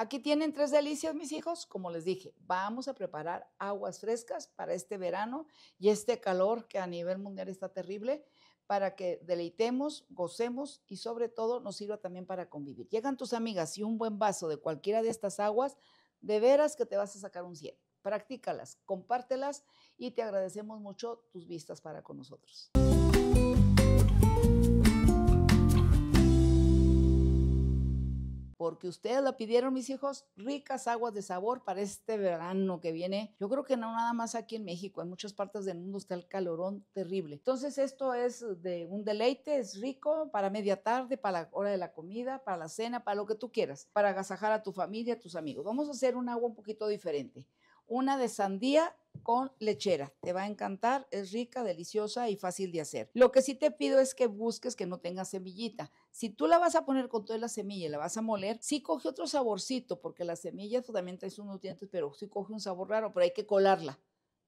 Aquí tienen tres delicias, mis hijos. Como les dije, vamos a preparar aguas frescas para este verano y este calor que a nivel mundial está terrible, para que deleitemos, gocemos y sobre todo nos sirva también para convivir. Llegan tus amigas y un buen vaso de cualquiera de estas aguas, de veras que te vas a sacar un cielo. Practícalas, compártelas y te agradecemos mucho tus vistas para con nosotros. porque ustedes la pidieron, mis hijos, ricas aguas de sabor para este verano que viene. Yo creo que no nada más aquí en México, en muchas partes del mundo está el calorón terrible. Entonces esto es de un deleite, es rico para media tarde, para la hora de la comida, para la cena, para lo que tú quieras, para agasajar a tu familia, a tus amigos. Vamos a hacer un agua un poquito diferente una de sandía con lechera. Te va a encantar, es rica, deliciosa y fácil de hacer. Lo que sí te pido es que busques que no tenga semillita. Si tú la vas a poner con toda la semilla y la vas a moler, sí coge otro saborcito, porque la semilla también trae sus nutrientes, pero sí coge un sabor raro, pero hay que colarla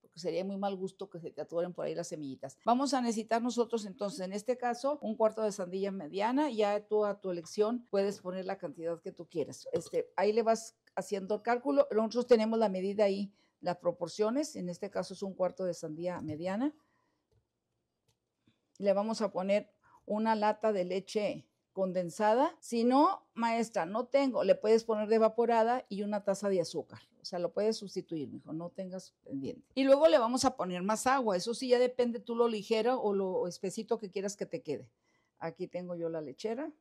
porque sería muy mal gusto que se te atoren por ahí las semillitas. Vamos a necesitar nosotros entonces, en este caso, un cuarto de sandía mediana, ya tú a tu elección puedes poner la cantidad que tú quieras. Este, ahí le vas haciendo el cálculo. Nosotros tenemos la medida ahí, las proporciones, en este caso es un cuarto de sandía mediana. Le vamos a poner una lata de leche condensada. Si no, maestra, no tengo, le puedes poner de evaporada y una taza de azúcar. O sea, lo puedes sustituir, mijo, no tengas pendiente. Y luego le vamos a poner más agua. Eso sí ya depende tú lo ligero o lo espesito que quieras que te quede. Aquí tengo yo la lechera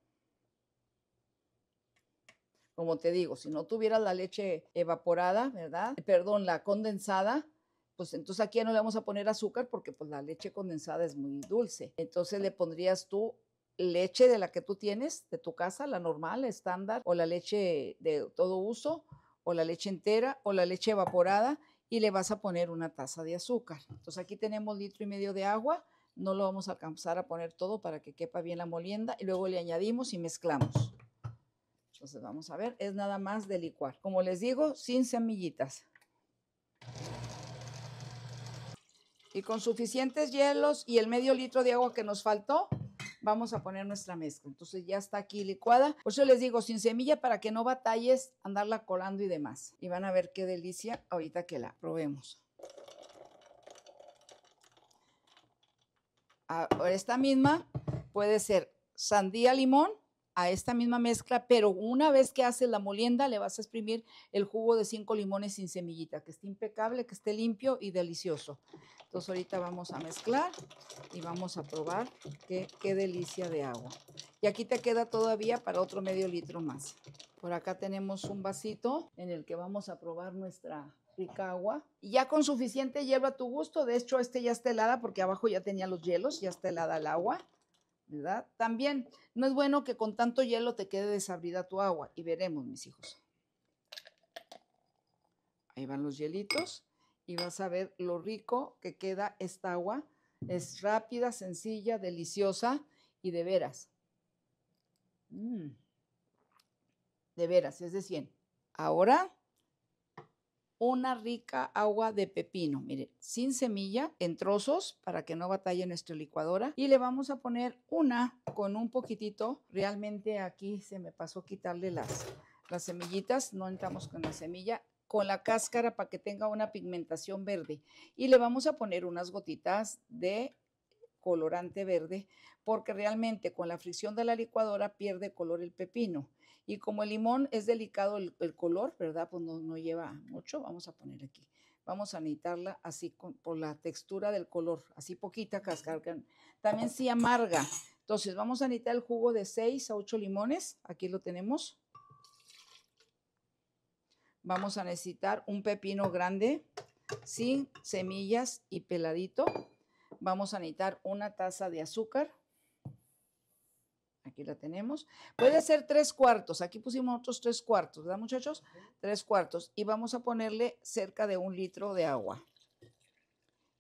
como te digo, si no tuvieras la leche evaporada, ¿verdad? Eh, perdón, la condensada, pues entonces aquí no le vamos a poner azúcar porque pues la leche condensada es muy dulce. Entonces le pondrías tú leche de la que tú tienes, de tu casa, la normal, estándar, o la leche de todo uso, o la leche entera, o la leche evaporada, y le vas a poner una taza de azúcar. Entonces aquí tenemos litro y medio de agua, no lo vamos a alcanzar a poner todo para que quepa bien la molienda, y luego le añadimos y mezclamos. Entonces vamos a ver, es nada más de licuar. Como les digo, sin semillitas. Y con suficientes hielos y el medio litro de agua que nos faltó, vamos a poner nuestra mezcla. Entonces ya está aquí licuada. Por eso les digo, sin semilla para que no batalles andarla colando y demás. Y van a ver qué delicia ahorita que la probemos. Ahora esta misma puede ser sandía limón esta misma mezcla, pero una vez que haces la molienda le vas a exprimir el jugo de cinco limones sin semillita, que esté impecable, que esté limpio y delicioso. Entonces ahorita vamos a mezclar y vamos a probar qué, qué delicia de agua. Y aquí te queda todavía para otro medio litro más. Por acá tenemos un vasito en el que vamos a probar nuestra rica agua. Y ya con suficiente hierba a tu gusto. De hecho, este ya está helada porque abajo ya tenía los hielos, ya está helada el agua. También no es bueno que con tanto hielo te quede desabrida tu agua y veremos, mis hijos. Ahí van los hielitos y vas a ver lo rico que queda esta agua. Es rápida, sencilla, deliciosa y de veras. Mm. De veras, es de 100. Ahora una rica agua de pepino, mire, sin semilla, en trozos, para que no batalle nuestra licuadora. Y le vamos a poner una con un poquitito, realmente aquí se me pasó quitarle las, las semillitas, no entramos con la semilla, con la cáscara para que tenga una pigmentación verde. Y le vamos a poner unas gotitas de colorante verde, porque realmente con la fricción de la licuadora pierde color el pepino. Y como el limón es delicado el, color, ¿verdad? Pues no, lleva mucho, vamos a poner aquí. Vamos a necesitarla así por la textura del color, así poquita cascarga. También sí amarga. Entonces vamos a necesitar el jugo de 6 a 8 limones. Aquí lo tenemos. Vamos a necesitar un pepino grande, sin semillas y peladito. Vamos a necesitar una taza de azúcar aquí la tenemos. Puede ser tres cuartos, aquí pusimos otros tres cuartos, ¿verdad muchachos? Tres cuartos y vamos a ponerle cerca de un litro de agua.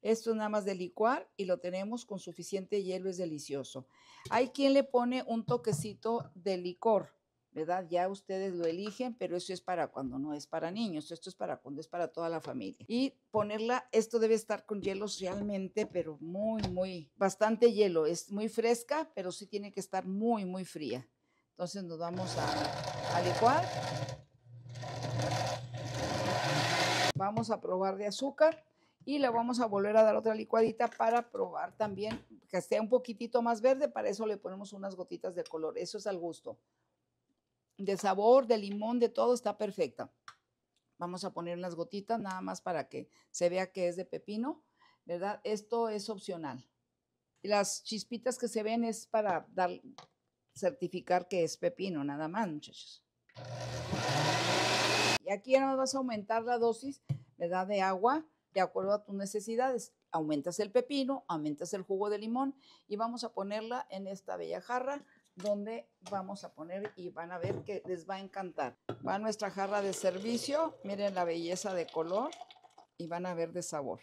Esto es nada más de licuar y lo tenemos con suficiente hielo, es delicioso. Hay quien le pone un toquecito de licor, ¿verdad? Ya ustedes lo eligen, pero eso es para cuando no es para niños, esto es para cuando es para toda la familia. Y ponerla, esto debe estar con hielos realmente, pero muy, muy, bastante hielo. Es muy fresca, pero sí tiene que estar muy, muy fría. Entonces nos vamos a, a licuar. Vamos a probar de azúcar y le vamos a volver a dar otra licuadita para probar también que esté un poquitito más verde. Para eso le ponemos unas gotitas de color. Eso es al gusto de sabor, de limón, de todo, está perfecta. Vamos a poner unas gotitas nada más para que se vea que es de pepino, ¿verdad? Esto es opcional. Las chispitas que se ven es para dar, certificar que es pepino, nada más, muchachos. Y aquí no vas a aumentar la dosis, ¿verdad? De agua, de acuerdo a tus necesidades aumentas el pepino, aumentas el jugo de limón y vamos a ponerla en esta bella jarra donde vamos a poner y van a ver que les va a encantar. Va nuestra jarra de servicio, miren la belleza de color y van a ver de sabor.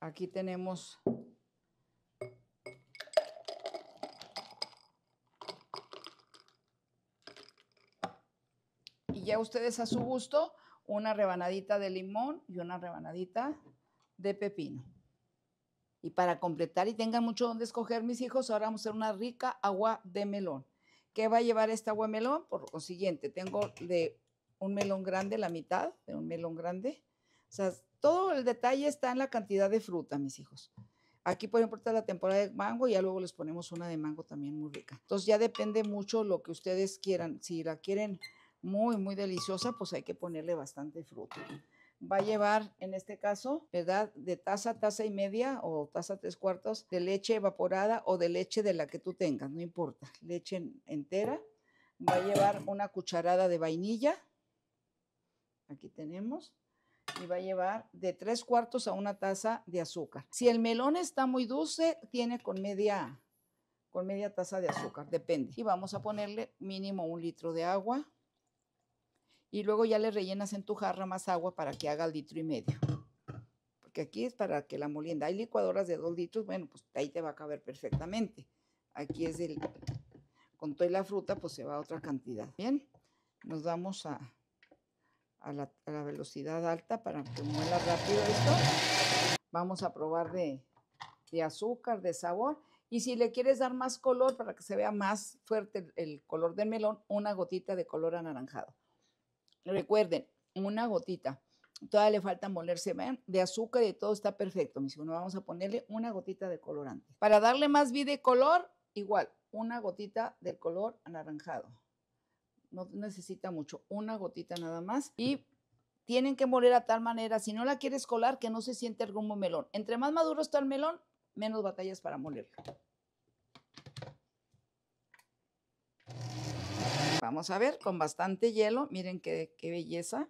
Aquí tenemos y ya ustedes a su gusto una rebanadita de limón y una rebanadita de pepino. Y para completar y tengan mucho donde escoger mis hijos, ahora vamos a hacer una rica agua de melón. ¿Qué va a llevar esta agua de melón? Por consiguiente, tengo de un melón grande la mitad, de un melón grande. O sea, todo el detalle está en la cantidad de fruta, mis hijos. Aquí, por ejemplo, está la temporada de mango y ya luego les ponemos una de mango también muy rica. Entonces ya depende mucho lo que ustedes quieran. Si la quieren muy, muy deliciosa, pues hay que ponerle bastante fruta va a llevar, en este caso, ¿verdad? De taza, taza y media o taza tres cuartos de leche evaporada o de leche de la que tú tengas, no importa, leche entera. Va a llevar una cucharada de vainilla, aquí tenemos, y va a llevar de tres cuartos a una taza de azúcar. Si el melón está muy dulce, tiene con media, con media taza de azúcar, depende. Y vamos a ponerle mínimo un litro de agua y luego ya le rellenas en tu jarra más agua para que haga el litro y medio. Porque aquí es para que la molienda. Hay licuadoras de dos litros, bueno, pues ahí te va a caber perfectamente. Aquí es el, con toda la fruta, pues se va a otra cantidad. Bien, nos vamos a, a, la, velocidad alta para que muela rápido esto. Vamos a probar de, de azúcar, de sabor. Y si le quieres dar más color para que se vea más fuerte el color del melón, una gotita de color anaranjado. Recuerden, una gotita. Todavía le falta molerse de azúcar y todo está perfecto. Mis vamos a ponerle una gotita de colorante. Para darle más vida y color, igual, una gotita del color anaranjado. No necesita mucho, una gotita nada más. Y tienen que moler a tal manera, si no la quieres colar, que no se siente el rumbo melón. Entre más maduro está el melón, menos batallas para molerlo. Vamos a ver, con bastante hielo, miren qué, belleza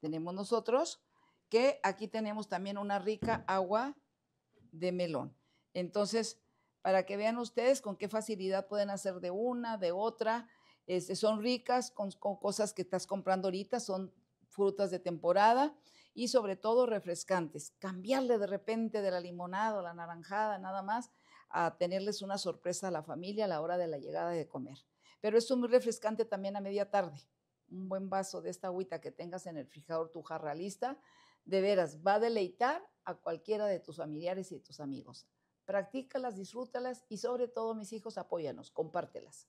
tenemos nosotros, que aquí tenemos también una rica agua de melón. Entonces, para que vean ustedes con qué facilidad pueden hacer de una, de otra. Este, son ricas con, cosas que estás comprando ahorita, son frutas de temporada y sobre todo refrescantes. Cambiarle de repente de la limonada o la naranjada, nada más, a tenerles una sorpresa a la familia a la hora de la llegada de comer. Pero es muy refrescante también a media tarde. Un buen vaso de esta agüita que tengas en el fijador, tu jarra lista, de veras, va a deleitar a cualquiera de tus familiares y tus amigos. Practícalas, disfrútalas y sobre todo, mis hijos, apóyanos, compártelas.